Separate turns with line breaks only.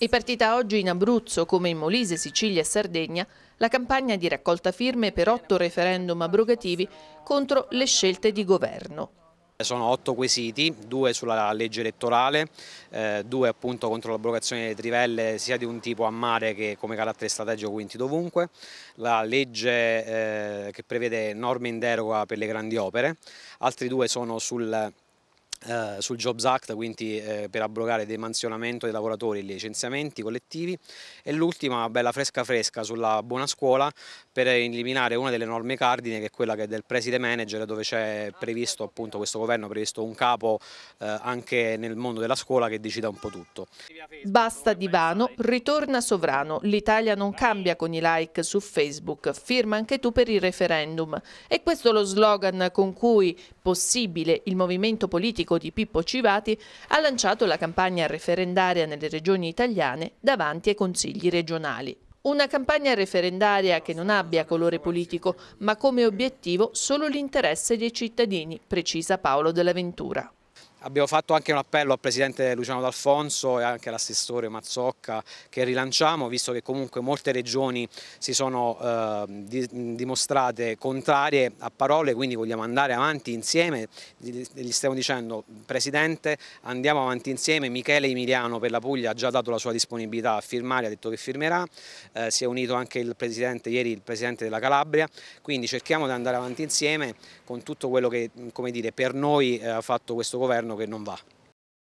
È partita oggi in Abruzzo, come in Molise, Sicilia e Sardegna, la campagna di raccolta firme per otto referendum abrogativi contro le scelte di governo.
Sono otto quesiti, due sulla legge elettorale, eh, due appunto contro l'abrogazione delle trivelle sia di un tipo a mare che come carattere strategico quindi dovunque, la legge eh, che prevede norme in deroga per le grandi opere, altri due sono sul eh, sul Jobs Act, quindi uh, per abrogare il demansionamento dei lavoratori e i licenziamenti collettivi e l'ultima bella fresca fresca sulla buona scuola per eliminare una delle norme cardine che è quella che è del preside manager dove c'è previsto appunto questo governo ha previsto un capo uh, anche nel mondo della scuola che decida un po' tutto. Basta
divano, ritorna sovrano, l'Italia non cambia con i like su Facebook, firma anche tu per il referendum e questo è lo slogan con cui possibile il movimento politico politico di Pippo Civati ha lanciato la campagna referendaria nelle regioni italiane davanti ai consigli regionali. Una campagna referendaria che non abbia colore politico, ma come obiettivo solo l'interesse dei cittadini, precisa Paolo della Ventura.
Abbiamo fatto anche un appello al Presidente Luciano D'Alfonso e anche all'assessore Mazzocca che rilanciamo, visto che comunque molte regioni si sono eh, dimostrate contrarie a parole, quindi vogliamo andare avanti insieme, gli stiamo dicendo Presidente andiamo avanti insieme, Michele Emiliano per la Puglia ha già dato la sua disponibilità a firmare, ha detto che firmerà, eh, si è unito anche il Presidente, ieri il Presidente della Calabria, quindi cerchiamo di andare avanti insieme con tutto quello che dire, per noi eh, ha fatto questo governo governo che non va.